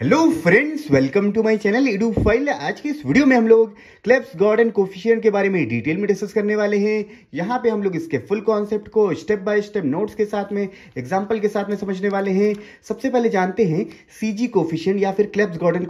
hello friends welcome to my channel Edu File आज के इस वीडियो में हम लोग क्लेप्स गॉड एंड कोफिशियंट के बारे में डिटेल में डिस्कस करने वाले हैं यहाँ पे हम लोग इसके फुल कॉन्सेप्ट को स्टेप बाय स्टेप नोट्स के साथ में एग्जांपल के साथ में समझने वाले हैं सबसे पहले जानते हैं सीजी कोफिशियंट या फिर क्लेब्स गॉड एंड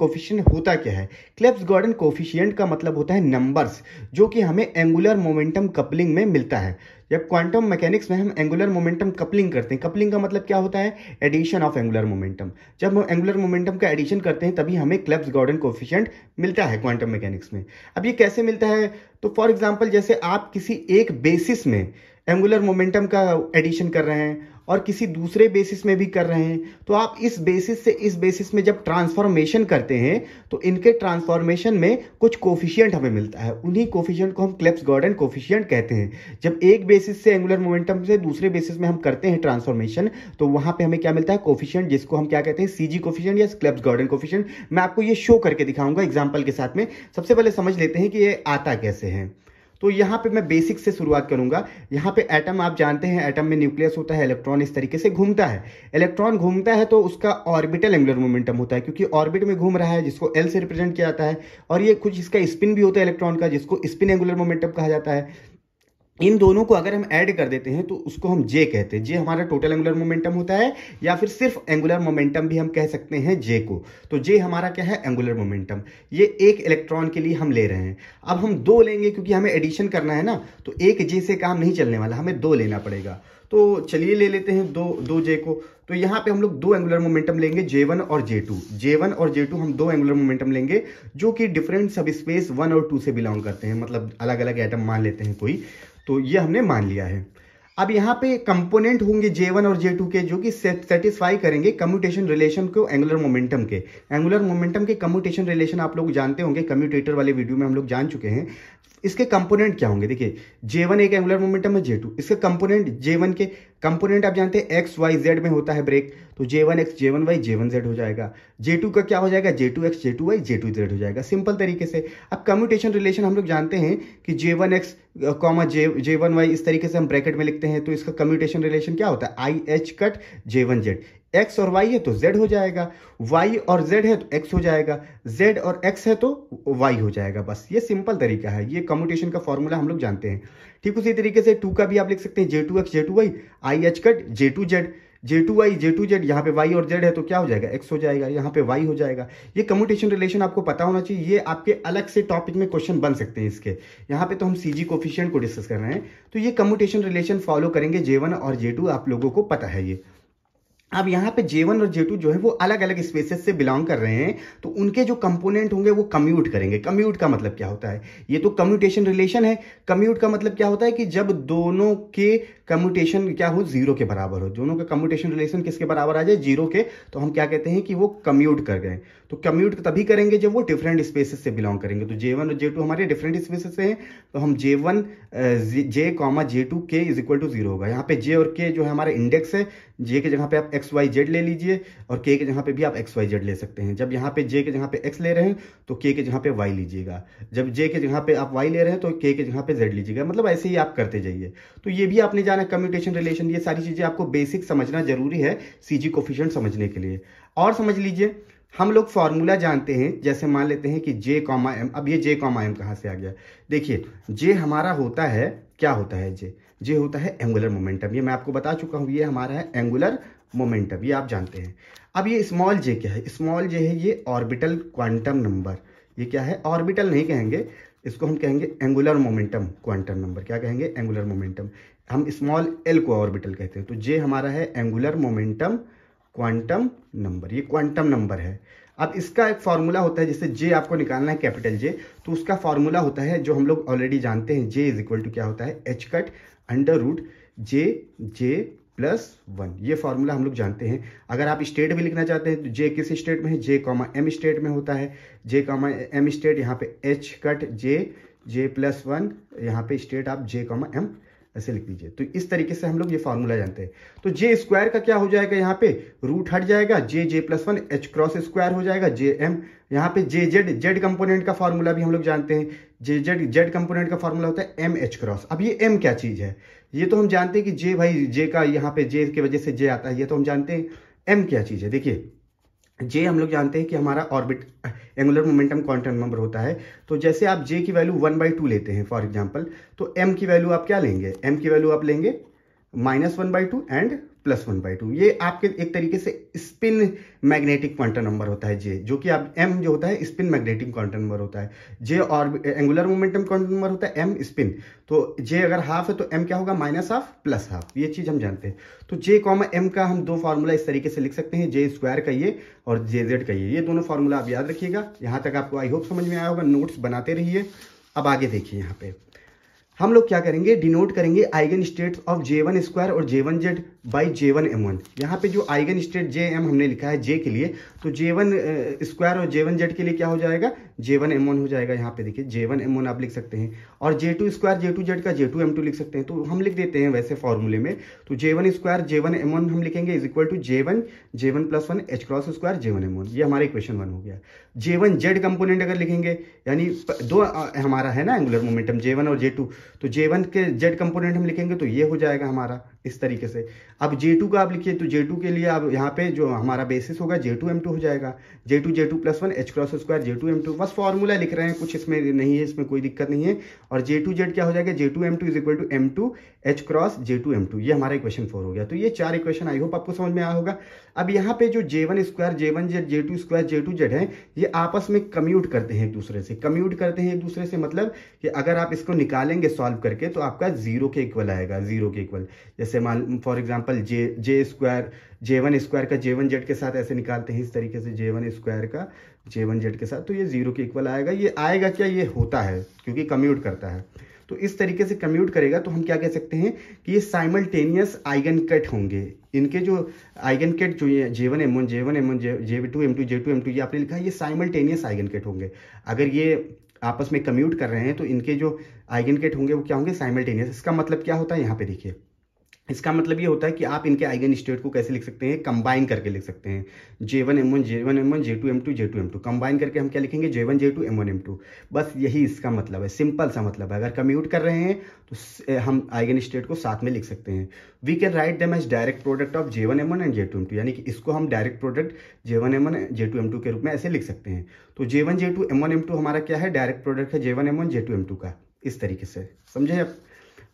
होता क्या है क्लेब्स गॉड एंड कोफिशियंट का मतलब होता है नंबर्स जो कि हमें एंगुलर मोमेंटम कपलिंग में मिलता है जब क्वांटम मैकेनिक्स में हम एंगुलर मोमेंटम कपलिंग करते हैं कपलिंग का मतलब क्या होता है एडिशन ऑफ एंगुलर मोमेंटम जब हम एंगुलर मोमेंटम का एडिशन करते हैं तभी हमें क्लब्स गॉर्डन कोफिशियंट मिलता है क्वांटम मैकेनिक्स में अब ये कैसे मिलता है तो फॉर एग्जाम्पल जैसे आप किसी एक बेसिस में एंगुलर मोमेंटम का एडिशन कर रहे हैं और किसी दूसरे बेसिस में भी कर रहे हैं तो आप इस बेसिस से इस बेसिस में जब ट्रांसफॉर्मेशन करते हैं तो इनके ट्रांसफॉर्मेशन में कुछ कोफिशियंट हमें मिलता है उन्हीं कोफिशियंट को हम क्लेप्स गॉर्डन कोफिशियंट कहते हैं जब एक बेसिस से एंगुलर मोमेंटम से दूसरे बेसिस में हम करते हैं ट्रांसफॉर्मेशन तो वहां पर हमें क्या मिलता है कोफिशियंट जिसको हम क्या कहते हैं सी जी कोफिशियंट या क्लेप्स गॉर्डन कोफिशियंट मैं आपको ये शो करके दिखाऊंगा एग्जाम्पल के साथ में सबसे पहले समझ लेते हैं कि ये आता कैसे है तो यहाँ पे मैं बेसिक से शुरुआत करूंगा यहाँ पे एटम आप जानते हैं एटम में न्यूक्लियस होता है इलेक्ट्रॉन इस तरीके से घूमता है इलेक्ट्रॉन घूमता है तो उसका ऑर्बिटल एंगुलर मोमेंटम होता है क्योंकि ऑर्बिट में घूम रहा है जिसको एल से रिप्रेजेंट किया जाता है और ये कुछ इसका स्पिन भी होता है इलेक्ट्रॉन का जिसको स्पिन एंगुलर मोमेंटम कहा जाता है इन दोनों को अगर हम ऐड कर देते हैं तो उसको हम जे कहते हैं जे हमारा टोटल एंगुलर मोमेंटम होता है या फिर सिर्फ एंगुलर मोमेंटम भी हम कह सकते हैं जे को तो जे हमारा क्या है एंगुलर मोमेंटम ये एक इलेक्ट्रॉन के लिए हम ले रहे हैं अब हम दो लेंगे क्योंकि हमें एडिशन करना है ना तो एक जे से काम नहीं चलने वाला हमें दो लेना पड़ेगा तो चलिए ले लेते हैं दो दो जे को तो यहाँ पे हम लोग दो एंगुलर मोमेंटम लेंगे जे वन और जे टू जे वन और जे टू हम दो एंगुलर मोमेंटम लेंगे जो कि डिफरेंट सब स्पेस वन और टू से बिलोंग करते हैं मतलब अलग अलग एटम मान लेते हैं कोई तो ये हमने मान लिया है अब यहाँ पे कंपोनेंट होंगे J1 और J2 के जो कि सेटिस्फाई करेंगे कम्यूटेशन रिलेशन को एंगुलर मोमेंटम के एंगुलर मोमेंटम के कम्यूटेशन रिलेशन आप लोग जानते होंगे कम्यूटेटर वाले वीडियो में हम लोग जान चुके हैं इसके कंपोनेंट क्या होंगे देखिए जे वन एक एंगुलर मोमेंटम है जे टू इसके कंपोनेंट जे वन के कंपोनेंट आप जानते हैं एक्स वाई जेड में होता है ब्रेक तो J one X J one Y J one Z हो जाएगा जे टू का क्या हो जाएगा J two X J two Y J two Z हो जाएगा सिंपल तरीके से अब कम्यूटेशन रिलेशन हम लोग जानते हैं कि J one X comma J J one Y इस तरीके से हम ब्रैकेट में लिखते हैं तो इसका कम्यूटेशन रिलेशन क्या होता है I H cut J one Z x और y है तो z हो जाएगा y और z है तो x हो जाएगा z और x है तो y हो जाएगा बस ये सिंपल तरीका है ये कम्यूटेशन का फॉर्मूला हम लोग जानते हैं ठीक उसी तरीके से टू का भी आप लिख सकते हैं J two X J two Y I H cut J two Z J two Y J two Z यहाँ पे वाई और जेड है तो क्या हो जाएगा एक्स हो जाएगा यहाँ पे वाई हो जाएगा ये कम्यूटेशन रिलेशन आपको पता होना चाहिए ये आपके अलग से टॉपिक में क्वेश्चन बन सकते हैं इसके यहाँ पे तो हम सी जी कोफिशियंट को डिस्कस कर रहे हैं तो ये कम्यूटेशन रिलेशन फॉलो करेंगे जे वन और जे टू आप लोगों को पता है ये अब यहाँ पे J1 और J2 जो है वो अलग अलग स्पेसेस से बिलोंग कर रहे हैं तो उनके जो कंपोनेंट होंगे वो कम्यूट करेंगे कम्यूट का मतलब क्या होता है ये तो कम्यूटेशन रिलेशन है कम्यूट का मतलब क्या होता है कि जब दोनों के कम्यूटेशन क्या हो जीरो के बराबर हो दोनों का कम्यूटेशन रिलेशन किसके बराबर आ जाए जीरो के तो हम क्या कहते हैं कि वो कम्यूट कर गए तो कम्यूट तभी करेंगे जब वो डिफरेंट स्पेसिस से बिलोंग करेंगे तो जे वन और जे टू हमारे डिफरेंट स्पेसिस से हैं तो हम J one J comma J two के इज इक्वल टू जीरो होगा यहाँ पे जे और के जो है हमारा इंडेक्स है जे के जगह पे आप एक्स वाई जेड ले लीजिए और के के जगह पे भी आप एक्स वाई जेड ले सकते हैं जब यहाँ पे जे के जगह पे एक्स ले रहे हैं तो के के जगह पे वाई लीजिएगा जब जे के जगह पे आप वाई ले रहे हैं तो के के जगह पे जेड लीजिएगा मतलब ऐसे ही आप करते जाइए तो ये भी आपने जान है कम्यूटेशन रिलेशन ये सारी चीजें आपको बेसिक समझना जरूरी है सीजी कोफिशियंट समझने के लिए और समझ लीजिए हम लोग फॉर्मूला जानते हैं जैसे मान लेते हैं कि जे कॉमा एम अब ये जे कॉमा एम कहाँ से आ गया देखिए जे हमारा होता है क्या होता है जे जे होता है एंगुलर मोमेंटम ये मैं आपको बता चुका हूँ ये हमारा है एंगुलर मोमेंटम ये आप जानते हैं अब ये स्मॉल जे क्या है स्मॉल जे है ये ऑर्बिटल क्वांटम नंबर ये क्या है ऑर्बिटल नहीं कहेंगे इसको हम कहेंगे एंगुलर मोमेंटम क्वांटम नंबर क्या कहेंगे एंगुलर मोमेंटम हम स्मॉल एल को ऑर्बिटल कहते हैं तो जे हमारा है एंगुलर मोमेंटम क्वांटम नंबर ये क्वांटम नंबर है अब इसका एक फॉर्मूला होता है जैसे जे आपको निकालना है कैपिटल जे तो उसका फार्मूला होता है जो हम लोग ऑलरेडी जानते हैं जे इज इक्वल टू क्या होता है H cut under root J J plus one ये फार्मूला हम लोग जानते हैं अगर आप स्टेट भी लिखना चाहते हैं तो जे किस स्टेट में है जे कॉमा एम स्टेट में होता है जे कॉमा एम स्टेट यहाँ पे H cut J J plus one यहाँ पे स्टेट आप जे कॉमा एम ऐसे लिख दीजिए तो इस तरीके से हम लोग ये फार्मूला जानते हैं तो जे स्क्वायर का क्या हो जाएगा यहाँ पे रूट हट जाएगा J J plus one H cross square हो जाएगा जे एम यहाँ पे जे जेड जेड कंपोनेंट का फार्मूला भी हम लोग जानते हैं जे जेड जेड कंपोनेंट का फार्मूला होता है एम एच क्रॉस अब ये एम क्या चीज़ है ये तो हम जानते हैं कि जे भाई जे का यहाँ पे जे की वजह से जे आता है ये तो हम जानते हैं एम क्या चीज़ है देखिए जे हम लोग जानते हैं कि हमारा orbit angular momentum quantum number होता है तो जैसे आप जे की वैल्यू वन बाई टू लेते हैं फॉर एग्जाम्पल तो एम की वैल्यू आप क्या लेंगे एम की वैल्यू आप लेंगे minus one by two and plus one by two ये आपके एक तरीके से स्पिन मैग्नेटिक क्वांटम नंबर होता है जे जो कि आप एम जो होता है स्पिन मैग्नेटिक क्वांटम नंबर होता है जे और एंगुलर मोमेंटम क्वांटम नंबर होता है एम स्पिन तो जे अगर हाफ है तो एम क्या होगा माइनस हाफ प्लस हाफ ये चीज़ हम जानते हैं तो जे कॉमा एम का हम दो फार्मूला इस तरीके से लिख सकते हैं जे स्क्वायर का ये और जे जेड का ये ये दोनों फार्मूला आप याद रखिएगा यहाँ तक आपको आई होप समझ में आया होगा नोट्स बनाते रहिए अब आगे देखिए यहाँ पे हम लोग क्या करेंगे डिनोट करेंगे eigen states of J one square और J one Z by J one M one यहाँ पर जो आइगन स्टेट जे एम हमने लिखा है जे के लिए तो जे वन स्क्वायर और जे वन जेड के लिए क्या हो जाएगा जे वन एम वन हो जाएगा यहाँ पे देखिए जे वन एम वन आप लिख सकते हैं और J two square J two Z का जे टू एम टू लिख सकते हैं तो हम लिख देते हैं वैसे फॉर्मूले में तो J one square J one M one हम लिखेंगे is equal to J one J one plus one H cross square J one M one ये हमारा इक्वेशन वन हो गया जे वन जेड कंपोनेंट अगर लिखेंगे यानी दो हमारा है ना एंगुलर मोमेंटम जे वन और जे टू तो जे वन के जेड कंपोनेंट हम लिखेंगे तो ये हो जाएगा हमारा इस तरीके से अब J2 का आप लिखिए तो J2 के लिए आप यहाँ पे जो हमारा बेसिस होगा जे टू एम टू हो जाएगा J two J two plus one H cross square J two M two बस फॉर्मूला लिख रहे हैं कुछ इसमें नहीं है इसमें कोई दिक्कत नहीं है और जे टू जेड क्या हो जाएगा J two M two is equal to M two H cross J two M two ये हमारा इक्वेशन फोर हो गया तो ये चार इक्वेशन आई होप आपको समझ में आया होगा अब यहाँ पे जो J one square J one Z J two square J two Z है ये आपस में कम्यूट करते हैं एक दूसरे से कम्यूट करते हैं एक दूसरे से मतलब कि अगर आप इसको निकालेंगे सॉल्व करके तो आपका जीरो के इक्वल आएगा जीरो के इक्वल जैसे मान for example J J square J one square का जे वन जेड के साथ ऐसे निकालते हैं इस तरीके से जे वन स्क्वायर का जे वन जेड के साथ तो ये जीरो के इक्वल आएगा ये आएगा क्या ये होता है क्योंकि कम्यूट करता है तो इस तरीके से कम्यूट करेगा तो हम क्या कह सकते हैं कि ये साइमल्टेनियस आइगन कट होंगे इनके जो आइगन कट जो ये J one M one J one M one J two M two J two M two ये आपने लिखा है ये साइमल्टेनियस आइगन कट होंगे अगर ये आपस में कम्यूट कर रहे हैं तो इनके जो आइगन कट होंगे वो क्या होंगे साइमल्टेनियस इसका मतलब क्या होता है यहाँ पे देखिए इसका मतलब ये होता है कि आप इनके आइगन स्टेट को कैसे लिख सकते हैं कंबाइन करके लिख सकते हैं J one M one J one M one J two M two J two M two combine करके हम क्या लिखेंगे J one J two M one M two बस यही इसका मतलब है सिंपल सा मतलब है अगर कम्यूट कर रहे हैं तो हम आइगन स्टेट को साथ में लिख सकते हैं we can write them as direct product of J one M one and J two M two यानी कि इसको हम direct product J one M one J two M two के रूप में ऐसे लिख सकते हैं तो J one J two M one M two हमारा क्या है डायरेक्ट प्रोडक्ट है J one M one J two M two का इस तरीके से समझे आप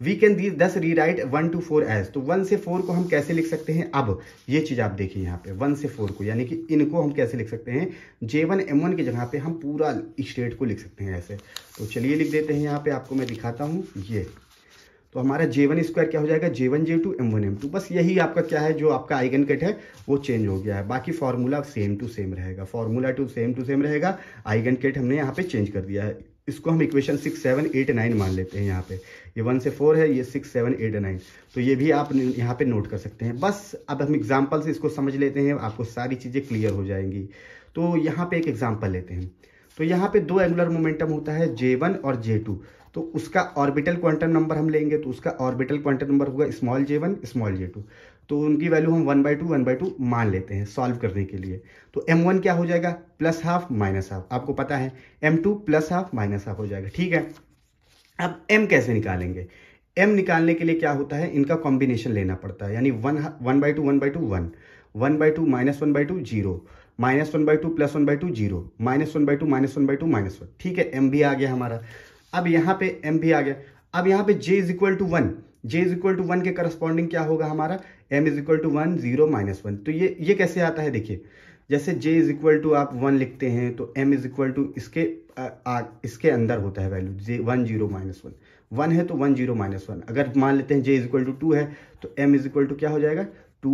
we can the this rewrite one two four as तो वन से फोर को हम कैसे लिख सकते हैं अब ये चीज़ आप देखिए यहाँ पे वन से फोर को यानी कि इनको हम कैसे लिख सकते हैं जे वन एम वन की जगह पे हम पूरा स्टेट को लिख सकते हैं ऐसे तो चलिए लिख देते हैं यहाँ पे आपको मैं दिखाता हूँ ये तो हमारा जे वन स्क्वायर क्या हो जाएगा J one J two M one M two बस यही आपका क्या है जो आपका आइगन कट है वो चेंज हो गया है बाकी फार्मूला सेम टू सेम रहेगा formula to same to same रहेगा आइगन कट हमने यहाँ पे चेंज कर दिया है इसको हम equation six seven eight nine मान लेते हैं यहाँ पे ये वन से फोर है ये सिक्स सेवन एट नाइन तो ये भी आप यहाँ पे नोट कर सकते हैं बस अब हम एग्जाम्पल से इसको समझ लेते हैं आपको सारी चीज़ें क्लियर हो जाएंगी तो यहाँ पे एक एग्जाम्पल लेते हैं तो यहाँ पे दो एंगुलर मोमेंटम होता है जे वन और जे टू तो उसका ऑर्बिटल क्वांटम नंबर हम लेंगे तो उसका ऑर्बिटल क्वांटम नंबर होगा small J one small J two तो उनकी वैल्यू हम one by two one by two मान लेते हैं सॉल्व करने के लिए तो एम वन क्या हो जाएगा प्लस हाफ माइनस हाफ आपको पता है M two plus half minus half हो जाएगा ठीक है अब एम कैसे निकालेंगे एम निकालने के लिए क्या होता है इनका कॉम्बिनेशन लेना पड़ता है यानी one one by two one by two one one by two minus one by two zero minus one by two plus one by two zero minus one by two minus one by two minus one ठीक है M भी आ गया हमारा अब यहाँ पे M भी आ गया अब यहाँ पे J is equal to one J is equal to one के करस्पॉन्डिंग क्या होगा हमारा M is equal to one zero minus one तो ये ये कैसे आता है देखिए जैसे जे इज इक्वल टू आप वन लिखते हैं तो एम इज इक्वल टू इसके आ, आ, इसके अंदर होता है value J one zero minus one one है तो वन जीरो माइनस वन अगर मान लेते हैं J is equal to two है तो एम इज इक्वल टू क्या हो जाएगा two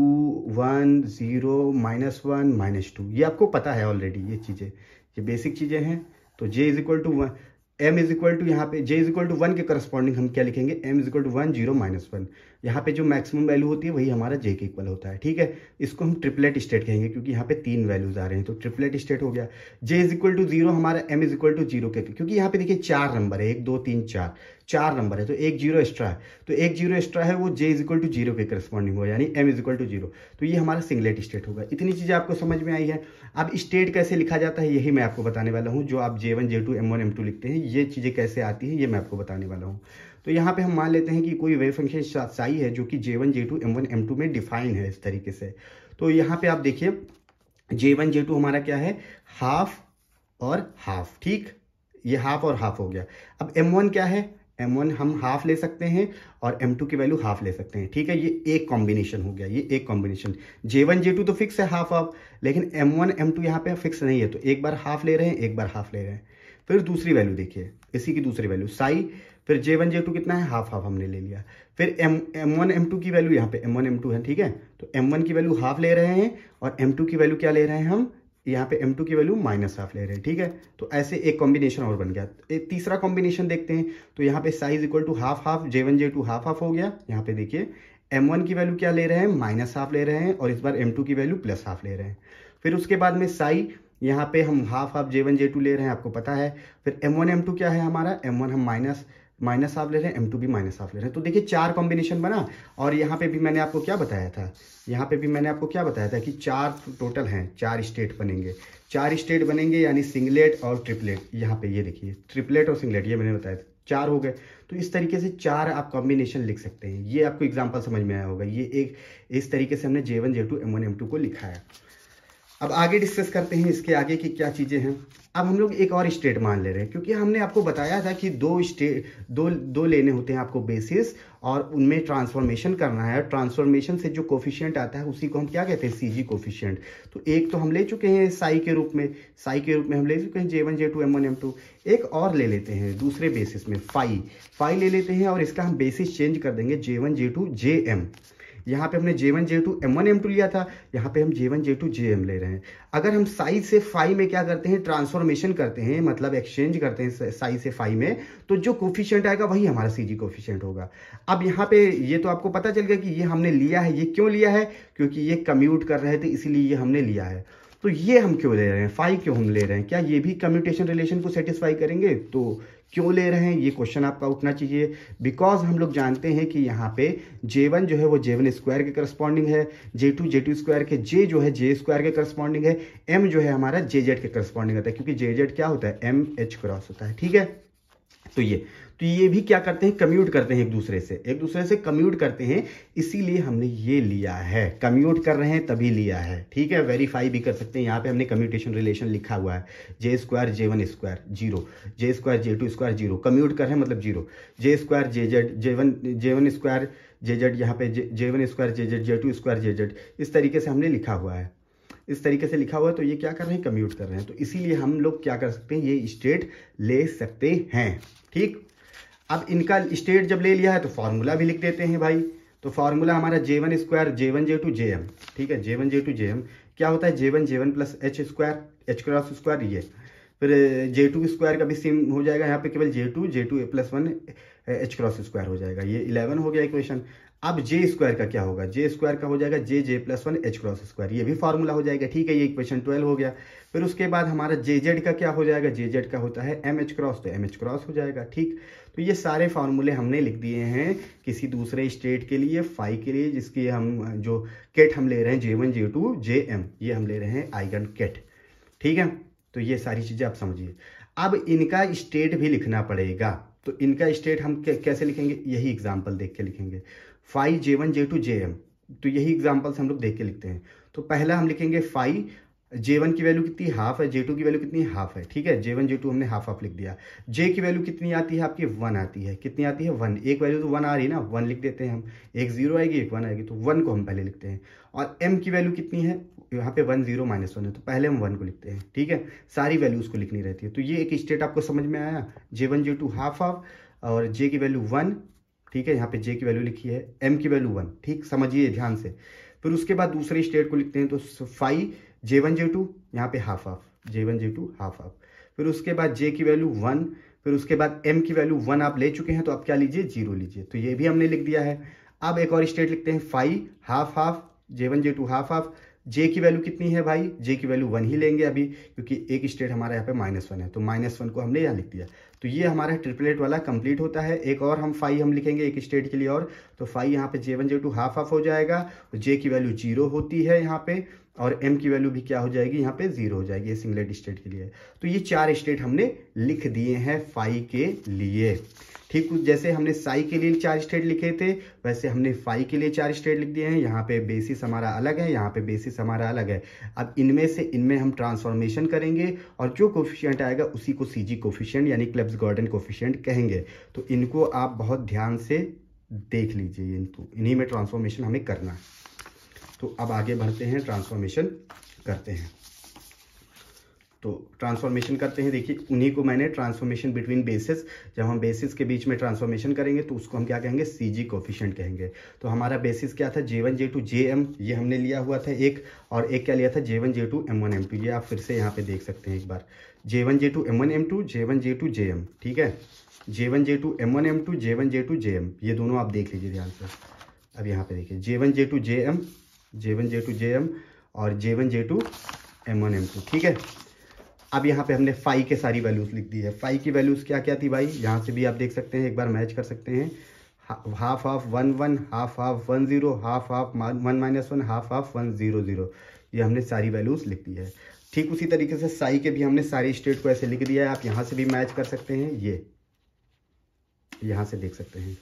one zero minus one minus two ये आपको पता है ऑलरेडी ये चीज़ें ये बेसिक चीज़ें हैं तो J is equal to one M is equal to यहाँ पे J is equal to one के करस्पॉन्डिंग हम क्या लिखेंगे M is equal to one zero minus one यहाँ पे जो मैक्सिमम वैल्यू होती है वही हमारा जे के इक्वल होता है ठीक है इसको हम ट्रिपलेट स्टेट कहेंगे क्योंकि यहाँ पे तीन वैल्यूज आ रहे हैं तो ट्रिपलेट स्टेट हो गया J is equal to zero हमारा M is equal to zero के क्योंकि यहाँ पे देखिए चार नंबर है एक दो तीन चार चार नंबर है तो एक जीरो एक्स्ट्रा है तो एक जीरो एक्स्ट्रा है वो J is equal to zero के करस्पॉन्डिंग होगा यानी M is equal to zero तो ये हमारा सिंगलेट स्टेट होगा इतनी चीज़ें आपको समझ में आई है अब स्टेट कैसे लिखा जाता है यही मैं आपको बताने वाला हूँ जो आप J one J two M one M two लिखते हैं ये चीज़ें कैसे आती है ये मैं आपको बताने वाला हूँ तो यहाँ पे हम मान लेते हैं कि कोई वेव फंक्शन साई है जो कि J one J two M one M two में डिफाइन है इस तरीके से तो यहाँ पे आप देखिए जे वन जे टू हमारा क्या है हाफ और हाफ ठीक ये हाफ और हाफ हो गया अब एम वन क्या है M1 हम हाफ ले सकते हैं और M2 की वैल्यू हाफ ले सकते हैं ठीक है ये एक कॉम्बिनेशन हो गया ये एक कॉम्बिनेशन J1 J2 तो फिक्स है हाफ हाफ लेकिन M1 M2 यहाँ पे फिक्स नहीं है तो एक बार हाफ ले रहे हैं एक बार हाफ ले रहे हैं फिर दूसरी वैल्यू देखिए इसी की दूसरी वैल्यू साई फिर J1 J2 कितना है हाफ हाफ हमने ले लिया फिर वन M1 M2 की वैल्यू यहाँ पे M1 M2 है ठीक है तो M1 की वैल्यू हाफ ले रहे हैं और M2 की वैल्यू क्या ले रहे हैं हम यहाँ पे M2 की वैल्यू माइनस हाफ ले रहे हैं ठीक है तो ऐसे एक कॉम्बिनेशन और बन गया एक तीसरा कॉम्बिनेशन देखते हैं तो यहाँ पे psi is equal to half half J one J two half half हो गया यहाँ पे देखिए M1 की वैल्यू क्या ले रहे हैं माइनस हाफ ले रहे हैं और इस बार M2 की वैल्यू प्लस हाफ ले रहे हैं फिर उसके बाद में साई यहाँ पे हम half half J one J two ले रहे हैं आपको पता है फिर एम वन एम टू क्या है हमारा एम वन हम माइनस माइनस हाफ ले रहे हैं एम टू भी माइनस हाफ ले रहे हैं तो देखिए चार कॉम्बिनेशन बना और यहाँ पे भी मैंने आपको क्या बताया था यहाँ पे भी मैंने आपको क्या बताया था कि चार टोटल हैं चार स्टेट बनेंगे चार स्टेट बनेंगे यानी सिंगलेट और ट्रिपलेट यहाँ पे ये देखिए ट्रिपलेट और सिंगलेट ये मैंने बताया था चार हो गए तो इस तरीके से चार आप कॉम्बिनेशन लिख सकते हैं ये आपको एग्जाम्पल समझ में आया होगा ये एक इस तरीके से हमने J one J two M one M two को लिखा है अब आगे डिस्कस करते हैं इसके आगे की क्या चीज़ें हैं अब हम लोग एक और स्टेट मान ले रहे हैं क्योंकि हमने आपको बताया था कि दो स्टेट दो दो लेने होते हैं आपको बेसिस और उनमें ट्रांसफॉर्मेशन करना है ट्रांसफॉर्मेशन से जो कोफिशियंट आता है उसी को हम क्या कहते हैं सी जी कोफिशियंट तो एक तो हम ले चुके हैं साई के रूप में साई के रूप में हम ले चुके हैं J one J two M one M two एक और ले लेते हैं दूसरे बेसिस में फाई फाई ले लेते हैं और इसका हम बेसिस चेंज कर देंगे J one J two J M यहाँ पे हमने J1, J2, M1, M2 लिया था यहाँ पे हम J1, J2, JM ले रहे हैं अगर हम साइज से फाइव में क्या करते हैं ट्रांसफॉर्मेशन करते हैं मतलब एक्सचेंज करते हैं साइज से फाइव में तो जो कोफिशियंट आएगा वही हमारा सी जी कोफिशियंट होगा अब यहाँ पे ये तो आपको पता चल गया कि ये हमने लिया है ये क्यों लिया है क्योंकि ये कम्यूट कर रहे थे इसीलिए ये हमने लिया है तो ये हम क्यों ले रहे हैं फाइव क्यों हम ले रहे हैं क्या ये भी कम्यूटेशन रिलेशन को सेटिस्फाई करेंगे तो क्यों ले रहे हैं ये क्वेश्चन आपका उठना चाहिए बिकॉज हम लोग जानते हैं कि यहाँ पे जे वन जो है वो जे वन स्क्वायर के करस्पॉन्डिंग है J two J two square के जे जो है जे स्क्वायर के करस्पॉन्डिंग है एम जो है हमारा जे जेड के करस्पॉन्डिंग होता है क्योंकि जे जेड क्या होता है एम एच क्रॉस होता है ठीक है तो ये तो ये भी क्या करते हैं कम्यूट करते हैं एक दूसरे से एक दूसरे से कम्यूट करते हैं इसीलिए हमने ये लिया है कम्यूट कर रहे हैं तभी लिया है ठीक है वेरीफाई भी कर सकते हैं यहाँ पे हमने कम्यूटेशन रिलेशन लिखा हुआ है J square J one square zero J square J two square zero commute कर रहे हैं मतलब zero J square J Z J one J one square J Z यहाँ पे J one square J Z J two square J Z इस तरीके से हमने लिखा हुआ है इस तरीके से लिखा हुआ है तो ये क्या कर रहे हैं कम्यूट कर रहे हैं तो इसीलिए हम लोग क्या कर सकते हैं ये स्टेट ले सकते हैं ठीक अब इनका स्टेट जब ले लिया है तो फार्मूला भी लिख देते हैं भाई तो फार्मूला हमारा J one square J one J two J M ठीक है J one J two J M क्या होता है J one J one plus H square H cross square ये फिर जे टू स्क्वायर का भी सेम हो जाएगा यहाँ पे केवल J two J two A plus one H cross square हो जाएगा ये इलेवन हो गया इक्वेशन अब जे स्क्वायर का क्या होगा जे स्क्वायर का हो जाएगा J J plus one H cross square ये भी फार्मूला हो जाएगा ठीक है ये इक्वेशन ट्वेल्व हो गया फिर उसके बाद हमारा जे जेड का क्या हो जाएगा जे जेड का होता है एम एच क्रॉस तो एम एच क्रॉस हो जाएगा ठीक तो ये सारे फार्मूले हमने लिख दिए हैं किसी दूसरे स्टेट के लिए फाइव के लिए जिसकी हम जो केट हम ले रहे हैं J one J two J M ये हम ले रहे हैं आइगन केट ठीक है तो ये सारी चीज़ें आप समझिए अब इनका स्टेट भी लिखना पड़ेगा तो इनका स्टेट हम कैसे लिखेंगे यही एग्जाम्पल देख के लिखेंगे five J one J two J M तो यही एग्जाम्पल्स हम लोग देख के लिखते हैं तो पहला हम लिखेंगे फाइव जे वन की वैल्यू कितनी हाफ है जे टू की वैल्यू कितनी हाफ है ठीक है जे वन जे टू हमने हाफ ऑफ लिख दिया जे की वैल्यू कितनी आती है आपकी वन आती है कितनी आती है वन एक वैल्यू तो वन आ रही है ना वन लिख देते हैं हम एक जीरो आएगी एक वन आएगी तो वन को हम पहले लिखते हैं और एम की वैल्यू कितनी है यहाँ पे वन जीरो माइनस वन है तो पहले हम वन को लिखते हैं ठीक है सारी वैल्यू उसको लिखनी रहती है तो ये एक स्टेट आपको समझ में आया J one J two half of और जे की वैल्यू वन ठीक है यहाँ पे जे की वैल्यू लिखी है एम की वैल्यू वन ठीक समझिए ध्यान से फिर उसके बाद दूसरे स्टेट को लिखते हैं तो five J one J two यहाँ पे half half J one J two half of फिर उसके बाद जे की वैल्यू वन फिर उसके बाद एम की वैल्यू वन आप ले चुके हैं तो आप क्या लीजिए जीरो लीजिए तो ये भी हमने लिख दिया है अब एक और स्टेट लिखते हैं five half half J one J two half half J की वैल्यू कितनी है भाई जे की वैल्यू वन ही लेंगे अभी क्योंकि एक स्टेट हमारे यहाँ पे माइनस वन है तो माइनस वन को हमने यहाँ लिख दिया तो ये हमारा ट्रिपलेट वाला कंप्लीट होता है एक और हम फाइव हम लिखेंगे एक स्टेट के लिए और तो फाइव यहाँ पे J one J two half half हो जाएगा जे की वैल्यू जीरो होती है यहाँ पे और m की वैल्यू भी क्या हो जाएगी यहाँ पे जीरो हो जाएगी सिंगलेट स्टेट के लिए तो ये चार स्टेट हमने लिख दिए हैं फाई के लिए ठीक जैसे हमने साई के लिए चार स्टेट लिखे थे वैसे हमने फाई के लिए चार स्टेट लिख दिए हैं यहाँ पे बेसिस हमारा अलग है यहाँ पे बेसिस हमारा अलग है अब इनमें से इनमें हम ट्रांसफॉर्मेशन करेंगे और जो कोफिशियंट आएगा उसी को सी जी कोफिशियंट यानी क्लब्स गार्डन कोफिशियंट कहेंगे तो इनको आप बहुत ध्यान से देख लीजिए इनको इन्हीं में ट्रांसफॉर्मेशन हमें करना है तो अब आगे बढ़ते हैं ट्रांसफॉर्मेशन करते हैं तो ट्रांसफॉर्मेशन करते हैं देखिए उन्हीं को मैंने ट्रांसफॉर्मेशन बिटवीन बेसिस जब हम बेसिस के बीच में ट्रांसफॉर्मेशन करेंगे तो उसको हम क्या कहेंगे सी जी कोफिशेंट कहेंगे तो हमारा बेसिस क्या था J one J two J M ये हमने लिया हुआ था एक और एक क्या लिया था J one J two M one M two ये आप फिर से यहाँ पे देख सकते हैं एक बार J one J two M one M two J one J two J M ठीक है J one J two M one M two J one J two J M ये दोनों आप देख लीजिए ध्यान से अब यहाँ पे देखिए J one J two J M J one J two J M और J one J two M one M two ठीक है अब यहाँ पे हमने फाइव के सारी वैल्यूज़ लिख दी है फाइव की वैल्यूज़ क्या क्या थी भाई यहाँ से भी आप देख सकते हैं एक बार मैच कर सकते हैं half half one one half half one zero half half one minus one half half one zero zero ये हमने सारी वैल्यूज़ लिख दी है ठीक उसी तरीके से साई के भी हमने सारी स्टेट को ऐसे लिख दिया है आप यहाँ से भी मैच कर सकते हैं ये यहाँ से देख सकते हैं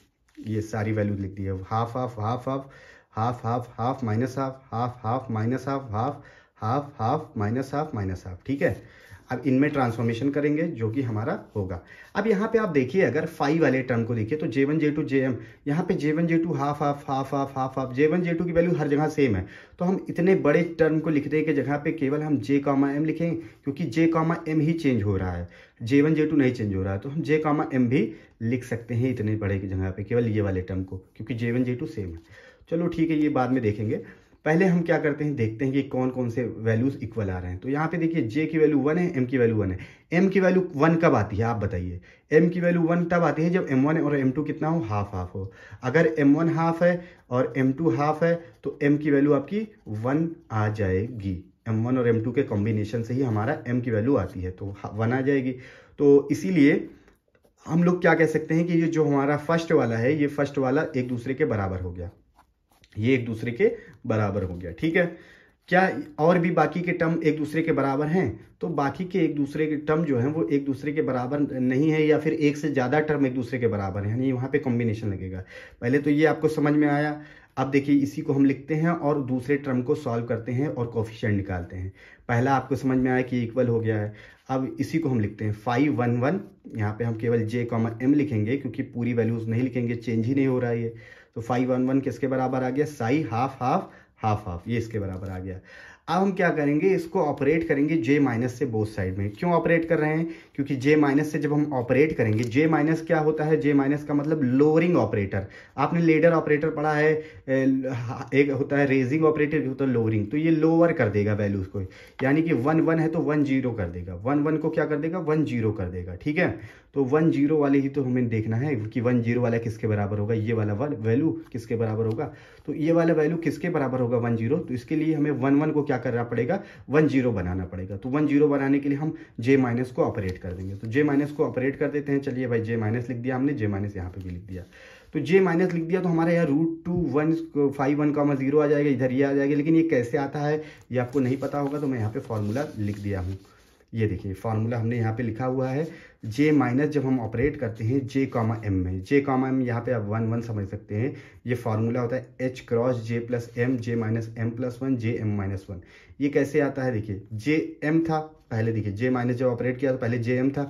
ये सारी वैल्यूज लिख दी है half half half half half half half minus half half half minus half half half half minus half minus half ठीक है अब इनमें ट्रांसफॉर्मेशन करेंगे जो कि हमारा होगा अब यहाँ पे आप देखिए अगर फाइव वाले टर्म को देखिए तो J one J two J M यहाँ पे J one J two half half half half half half J one J two की वैल्यू हर जगह सेम है तो हम इतने बड़े टर्म को लिखने कि जगह पे केवल हम जे कामा एम लिखेंगे क्योंकि जे कामा एम ही चेंज हो रहा है जे वन जे टू नहीं चेंज हो रहा है तो हम जे कामा एम भी लिख सकते हैं इतने बड़े की जगह पे केवल ये वाले टर्म को क्योंकि J one J two same है चलो ठीक है ये बाद में देखेंगे पहले हम क्या करते हैं देखते हैं कि कौन कौन से वैल्यूज इक्वल आ रहे हैं तो यहाँ पे देखिए जे की वैल्यू वन है एम की वैल्यू वन है एम की वैल्यू वन कब आती है आप बताइए एम की वैल्यू वन तब आती है जब एम वन और एम टू कितना हो हाफ हाफ हो अगर एम वन हाफ है और एम टू हाफ है तो एम की वैल्यू आपकी वन आ जाएगी एम वन और एम टू के कॉम्बिनेशन से ही हमारा एम की वैल्यू आती है तो वन आ जाएगी तो इसीलिए हम लोग क्या कह सकते हैं कि ये जो हमारा फर्स्ट वाला है ये फर्स्ट वाला एक दूसरे के बराबर हो गया ये एक दूसरे के बराबर हो गया ठीक है क्या और भी बाकी के टर्म एक दूसरे के बराबर हैं तो बाकी के एक दूसरे के टर्म जो हैं वो एक दूसरे के बराबर नहीं है या फिर एक से ज़्यादा टर्म एक दूसरे के बराबर है यानी वहाँ पे कॉम्बिनेशन लगेगा पहले तो ये आपको समझ में आया अब देखिए इसी को हम लिखते हैं और दूसरे टर्म को सॉल्व करते हैं और कॉफिशेंट निकालते हैं पहला आपको समझ में आया कि इक्वल हो गया है अब इसी को हम लिखते हैं फाइव वन वन यहाँ पे हम केवल जे कॉमन एम लिखेंगे क्योंकि पूरी वैल्यूज़ नहीं लिखेंगे चेंज ही नहीं हो रहा है तो फाइव वन वन किसके बराबर आ गया psi half half half half ये इसके बराबर आ गया अब हम क्या करेंगे इसको ऑपरेट करेंगे जे माइनस से बोथ साइड में क्यों ऑपरेट कर रहे हैं क्योंकि जे माइनस से जब हम ऑपरेट करेंगे जे माइनस क्या होता है जे माइनस का मतलब लोअरिंग ऑपरेटर आपने लेडर ऑपरेटर पढ़ा है एक होता है रेजिंग ऑपरेटर एक होता है लोअरिंग तो ये लोअर कर देगा वैल्यूज को यानी कि वन वन है तो वन जीरो कर देगा वन वन को क्या कर देगा वन जीरो कर देगा ठीक है तो वन जीरो वाले ही तो हमें देखना है कि वन जीरो वाला किसके बराबर होगा ये वाला वैल्यू किसके बराबर होगा तो ये वाला वैल्यू किसके बराबर होगा वन जीरो तो इसके लिए हमें वन वन को क्या करना पड़ेगा वन जीरो बनाना पड़ेगा तो वन जीरो बनाने के लिए हम जे माइनस को ऑपरेट कर देंगे तो जे माइनस को ऑपरेट कर देते हैं चलिए भाई जे माइनस लिख दिया हमने जे माइनस यहाँ पे भी लिख दिया तो जे माइनस लिख दिया तो हमारे यहाँ root two one five one comma zero आ जाएगा इधर ये आ जाएगा लेकिन ये कैसे आता है ये आपको नहीं पता होगा तो मैं यहाँ पे फॉर्मूला लिख दिया हूँ ये देखिए फार्मूला हमने यहाँ पे लिखा हुआ है जे माइनस जब हम ऑपरेट करते हैं जे कॉमा एम में जे कॉमा एम यहाँ पे आप वन वन समझ सकते हैं ये फार्मूला होता है H cross J plus M J minus M plus one J M minus one ये कैसे आता है देखिए जे एम था पहले देखिए जे माइनस जब ऑपरेट किया तो पहले जे एम था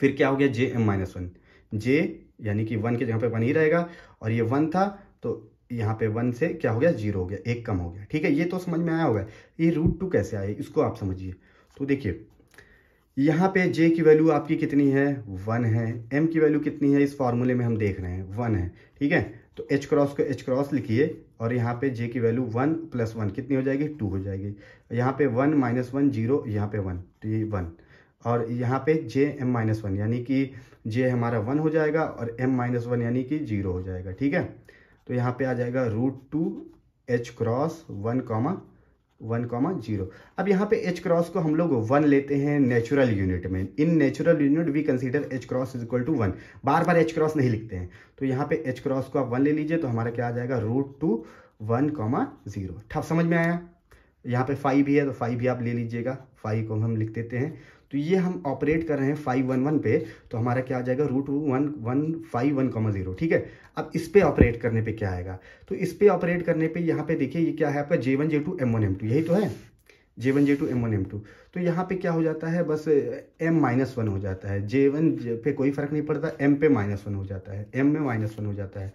फिर क्या हो गया J M minus one J यानी कि वन के जगह पे वन ही रहेगा और ये वन था तो यहाँ पे वन से क्या हो गया जीरो हो गया एक कम हो गया ठीक है ये तो समझ में आया होगा ये रूट टू कैसे आए इसको आप समझिए तो देखिए यहाँ पे जे की वैल्यू आपकी कितनी है वन है एम की वैल्यू कितनी है इस फॉर्मूले में हम देख रहे हैं वन है ठीक है तो एच क्रॉस को एच क्रॉस लिखिए और यहाँ पे जे की वैल्यू वन प्लस वन कितनी हो जाएगी टू हो जाएगी यहाँ पे वन माइनस वन जीरो यहाँ पे वन तो ये वन और यहाँ पे जे एम माइनस वन यानी कि जे हमारा वन हो जाएगा और एम माइनस वन यानी कि जीरो हो जाएगा ठीक है तो यहाँ पे आ जाएगा root two H cross one comma one comma zero अब यहाँ पे एच क्रॉस को हम लोग वन लेते हैं नेचुरल यूनिट में in natural unit we consider H cross is equal to one बार बार एच क्रॉस नहीं लिखते हैं तो यहाँ पे एच क्रॉस को आप वन ले लीजिए तो हमारा क्या आ जाएगा root two one comma zero समझ में आया यहाँ पे फाइव भी है तो फाइव भी आप ले लीजिएगा फाइव को हम लिख देते हैं तो ये हम ऑपरेट कर रहे हैं फाइव वन वन पे तो हमारा क्या आ जाएगा root one one five one comma zero ठीक है अब इस पे ऑपरेट करने पे क्या आएगा तो इस पे ऑपरेट करने पे यहाँ पे देखिए ये क्या है आपका J one J two M one M two यही तो है J one J two M one M two तो यहाँ पे क्या हो जाता है बस एम माइनस वन हो जाता है जे वन पे कोई फर्क नहीं पड़ता एम पे माइनस वन हो जाता है एम में माइनस वन हो जाता है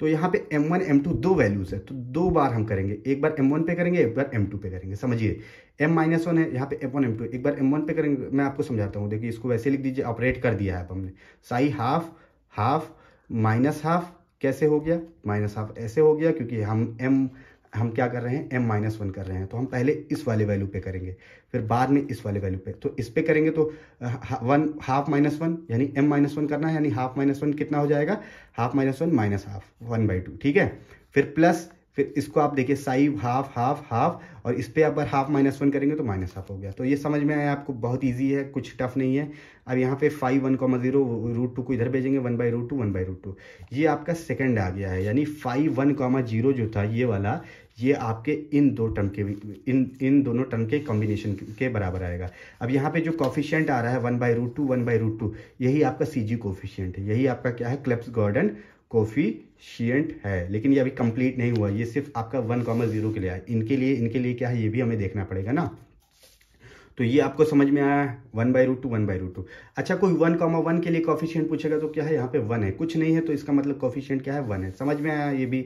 तो यहाँ पे m1 m2 दो वैल्यूज़ है तो दो बार हम करेंगे एक बार m1 पे करेंगे एक बार m2 पे करेंगे समझिए m माइनस वन है यहाँ पे m1 m2 एक बार m1 पे करेंगे मैं आपको समझाता हूँ देखिए इसको वैसे लिख दीजिए ऑपरेट कर दिया है हमने psi half half minus half कैसे हो गया माइनस हाफ ऐसे हो गया क्योंकि हम एम हम क्या कर रहे हैं एम माइनस वन कर रहे हैं तो हम पहले इस वाले वैल्यू पे करेंगे फिर बाद में इस वाले वैल्यू पे तो इस पे करेंगे तो वन हाफ माइनस वन यानी एम माइनस वन करना है यानी हाफ माइनस वन कितना हो जाएगा half minus one minus half one by two ठीक है फिर प्लस फिर इसको आप देखिए साइव हाफ हाफ हाफ और इस पर अगर हाफ माइनस वन करेंगे तो माइनस हाफ हो गया तो ये समझ में आया आपको बहुत ईजी है कुछ टफ नहीं है अब यहाँ पे five one comma zero root two को इधर भेजेंगे one by root two one by root two ये आपका सेकेंड आ गया है यानी फाइव वन कॉमा जीरो जो था ये वाला ये आपके इन दो टर्म के इन इन दोनों टर्म के कॉम्बिनेशन के बराबर आएगा अब यहाँ पे जो कॉफिशियंट आ रहा है one by root two one by root two यही आपका सी जी कोफिशियंट है यही आपका क्या है क्लेप्स गॉर्डन कोफिशियंट है लेकिन ये अभी कंप्लीट नहीं हुआ ये सिर्फ आपका वन कॉमर जीरो के लिए है इनके लिए इनके लिए क्या है ये भी हमें देखना पड़ेगा ना तो ये आपको समझ में आया one by root two one by root two अच्छा कोई वन कॉमा वन के लिए कॉफिशियंट पूछेगा तो क्या है यहाँ पे वन है कुछ नहीं है तो इसका मतलब कॉफिशियंट क्या है वन है समझ में आया ये भी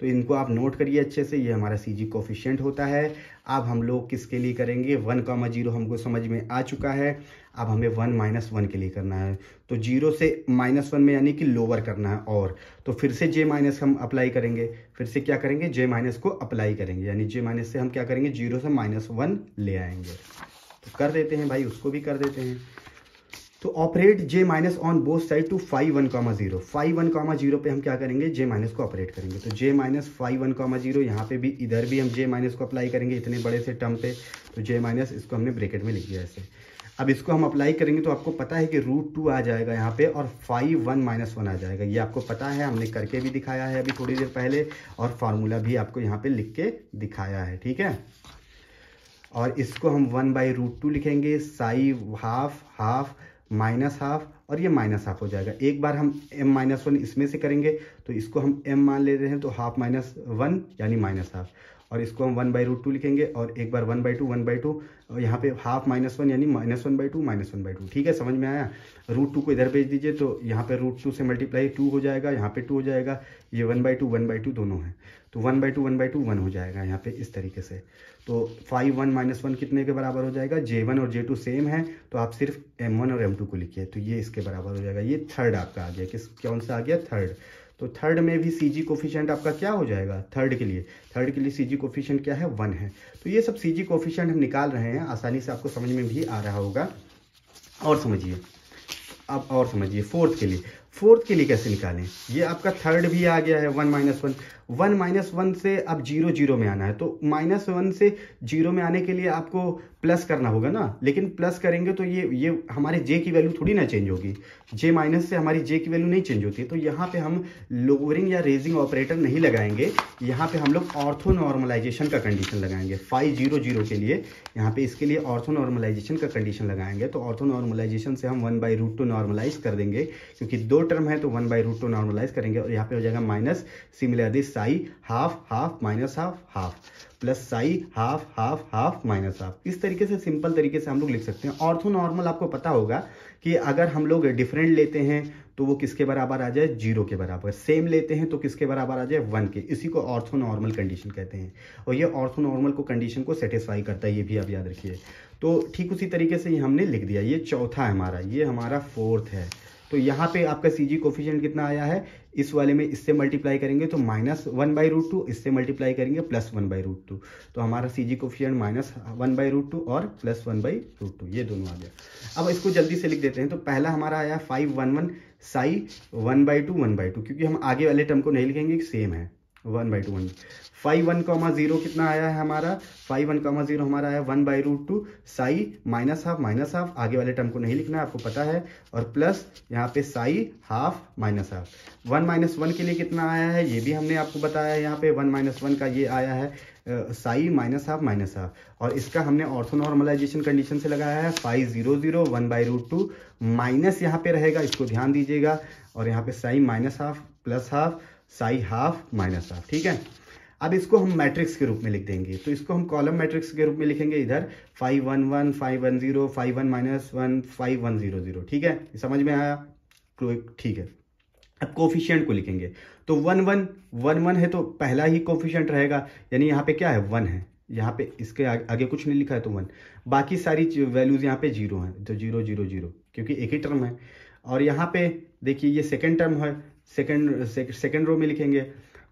तो इनको आप नोट करिए अच्छे से ये हमारा सी जी कॉफिशियंट होता है अब हम लोग किसके लिए करेंगे वन कॉमा जीरो हमको समझ में आ चुका है अब हमें वन माइनस वन के लिए करना है तो जीरो से माइनस वन में यानी कि लोअर करना है और तो फिर से जे माइनस हम अप्लाई करेंगे फिर से क्या करेंगे जे माइनस को अप्लाई करेंगे यानी जे माइनस से हम क्या करेंगे जीरो से माइनस वन ले आएंगे तो कर देते हैं भाई उसको भी कर देते हैं तो operate J minus on both side two five one comma zero five one comma zero पे हम क्या करेंगे जे माइनस को ऑपरेट करेंगे तो J minus five one comma zero यहाँ पे भी इधर भी हम जे माइनस को अप्लाई करेंगे इतने बड़े से टर्म पे तो जे माइनस इसको हमने ब्रेकेट में लिख दिया ऐसे अब इसको हम अप्लाई करेंगे तो आपको पता है कि रूट टू आ जाएगा यहाँ पे और फाइव वन माइनस वन आ जाएगा ये आपको पता है हमने करके भी दिखाया है अभी थोड़ी देर पहले और फार्मूला भी आपको यहाँ पे लिख के दिखाया है ठीक है और इसको हम वन बाई रूट टू लिखेंगे psi half half minus half और ये माइनस हाफ हो जाएगा एक बार हम एम माइनस वन इसमें से करेंगे तो इसको हम एम मान ले रहे हैं तो हाफ माइनस वन यानी माइनस हाफ और इसको हम वन बाई रूट टू लिखेंगे और एक बार one by two one by two यहाँ पे हाफ माइनस वन यानी minus one by two minus one by two ठीक है समझ में आया रूट टू को इधर भेज दीजिए तो यहाँ पे रूट टू से मल्टीप्लाई टू हो जाएगा यहाँ पे टू हो जाएगा ये one by two one by two दोनों है तो one by two one by two one हो जाएगा यहाँ पे इस तरीके से तो फाइव वन माइनस वन कितने के बराबर हो जाएगा जे वन और जे टू सेम है तो आप सिर्फ एम वन और एम टू को लिखिए तो ये इसके बराबर हो जाएगा ये थर्ड आपका आ गया किस कौन सा आ गया थर्ड तो थर्ड में भी सी जी कोफिशियंट आपका क्या हो जाएगा थर्ड के लिए थर्ड के लिए सी जी कोफिशियंट क्या है वन है तो ये सब सी जी कोफिशियंट हम निकाल रहे हैं आसानी से आपको समझ में भी आ रहा होगा और समझिए अब और समझिए फोर्थ के लिए फोर्थ के लिए कैसे निकालें ये आपका थर्ड भी आ गया है one minus one one minus one से अब जीरो जीरो में आना है तो माइनस वन से जीरो में आने के लिए आपको प्लस करना होगा ना लेकिन प्लस करेंगे तो ये ये हमारे जे की वैल्यू थोड़ी ना चेंज होगी जे माइनस से हमारी जे की वैल्यू नहीं चेंज होती तो यहाँ पे हम लोअरिंग या रेजिंग ऑपरेटर नहीं लगाएंगे यहाँ पे हम लोग ऑर्थो नॉर्मलाइजेशन का कंडीशन लगाएंगे फाइव जीरो जीरो के लिए यहाँ पे इसके लिए ऑर्थो नॉर्मलाइजेशन का कंडीशन लगाएंगे तो ऑर्थो नॉर्मलाइजेशन से हम one by root two normalize कर देंगे क्योंकि दो टर्म है तो one by root two normalize करेंगे और यहाँ पे हो जाएगा minus similarly psi half half minus half half plus psi half half half minus half इस तरीके से सिंपल तरीके से हम लोग लिख सकते हैं ऑर्थो नॉर्मल आपको पता होगा कि अगर हम लोग डिफरेंट लेते हैं तो वो किसके बराबर आ जाए जीरो के बराबर सेम लेते हैं तो किसके बराबर आ जाए वन के इसी को ऑर्थो नॉर्मल कंडीशन कहते हैं और ये ऑर्थो नॉर्मल को कंडीशन को सेटिस्फाई करता है ये भी आप याद रखिए तो ठीक उसी तरीके से ये हमने लिख दिया ये चौथा है हमारा ये हमारा फोर्थ है तो यहाँ पे आपका सी जी कोफिशियंट कितना आया है इस वाले में इससे मल्टीप्लाई करेंगे तो minus one by root two इससे मल्टीप्लाई करेंगे plus one by root two तो हमारा C G coefficient minus one by root two और plus one by root two ये दोनों आ गया अब इसको जल्दी से लिख देते हैं तो पहला हमारा आया five one one psi one by two one by two क्योंकि हम आगे वाले टर्म को नहीं लिखेंगे सेम है one by two one five one comma zero कितना आया है हमारा फाइव वन कॉमा जीरो हमारा आया one by root two psi minus half minus half आगे वाले टर्म को नहीं लिखना है आपको पता है और प्लस यहाँ पे psi half minus half one minus one के लिए कितना आया है ये भी हमने आपको बताया है यहाँ पे वन माइनस वन का ये आया है psi minus half minus half और इसका हमने ऑर्थो नॉर्मलाइजेशन कंडीशन से लगाया है five zero zero one by root two minus यहाँ पे रहेगा इसको ध्यान दीजिएगा और यहाँ पे psi minus half plus half psi half minus half ठीक है अब इसको हम मैट्रिक्स के रूप में लिख देंगे तो इसको हम कॉलम मैट्रिक्स के रूप में लिखेंगे इधर five one one five one zero five one minus one five one zero zero ठीक है समझ में आया तो ठीक है अब कोफिशियंट को लिखेंगे तो वन वन वन वन है तो पहला ही कोफिशियंट रहेगा यानी यहाँ पे क्या है वन है यहाँ पे इसके आगे, कुछ नहीं लिखा है तो वन बाकी सारी वैल्यूज यहाँ पे जीरो हैं तो जीरो जीरो जीरो क्योंकि एक ही टर्म है और यहाँ पे देखिए ये सेकेंड टर्म है सेकेंड सेकेंड रो में लिखेंगे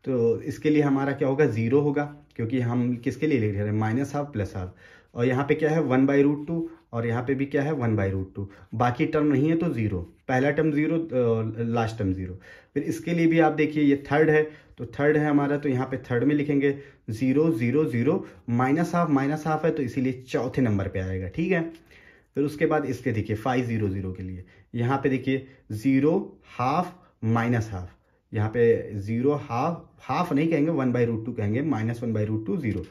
तो इसके लिए हमारा क्या होगा ज़ीरो होगा क्योंकि हम किसके लिए लिख रहे हैं माइनस हाफ प्लस हाफ और यहाँ पे क्या है वन बाई रूट टू और यहाँ पे भी क्या है वन बाई रूट टू बाकी टर्म नहीं है तो ज़ीरो पहला term zero last term zero फिर इसके लिए भी आप देखिए ये थर्ड है तो थर्ड है हमारा तो यहाँ पे थर्ड में लिखेंगे zero zero zero minus half minus half है तो इसीलिए चौथे नंबर पे आएगा ठीक है फिर उसके बाद इसके देखिए फाइव ज़ीरो ज़ीरो के लिए यहाँ पे देखिए ज़ीरो हाफ माइनस हाफ यहाँ पे ज़ीरो हाफ हाफ नहीं कहेंगे वन बाई रूट टू कहेंगे minus one by root two zero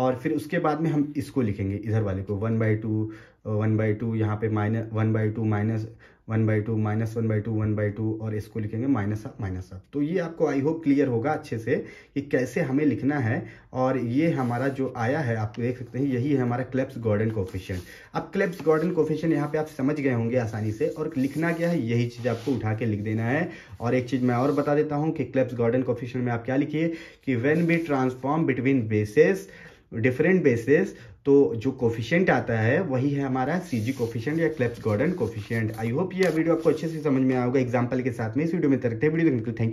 और फिर उसके बाद में हम इसको लिखेंगे इधर वाले को one by two one by two यहाँ पे minus one by two minus one by two minus one by two one by two और इसको लिखेंगे माइनस ऑफ माइनस ऑफ तो ये आपको आई होप क्लियर होगा अच्छे से कि कैसे हमें लिखना है और ये हमारा जो आया है आप देख सकते हैं यही है हमारा क्लेप्स गॉर्डन कोफिशियंट अब क्लेप्स गॉर्डन कोफिशियंट यहाँ पे आप समझ गए होंगे आसानी से और लिखना क्या है यही चीज़ आपको उठा के लिख देना है और एक चीज़ मैं और बता देता हूँ कि क्लेप्स गॉर्डन कोफिशियंट में आप क्या लिखिए कि when B transform between basis different basis तो जो कोफिशियंट आता है वही है हमारा सी जी कोफिशियंट या Clebsch Gordan coefficient I hope ये वीडियो आपको अच्छे से समझ में आएगा एग्जाम्पल के साथ में इस वीडियो में तरह वीडियो थैंक यू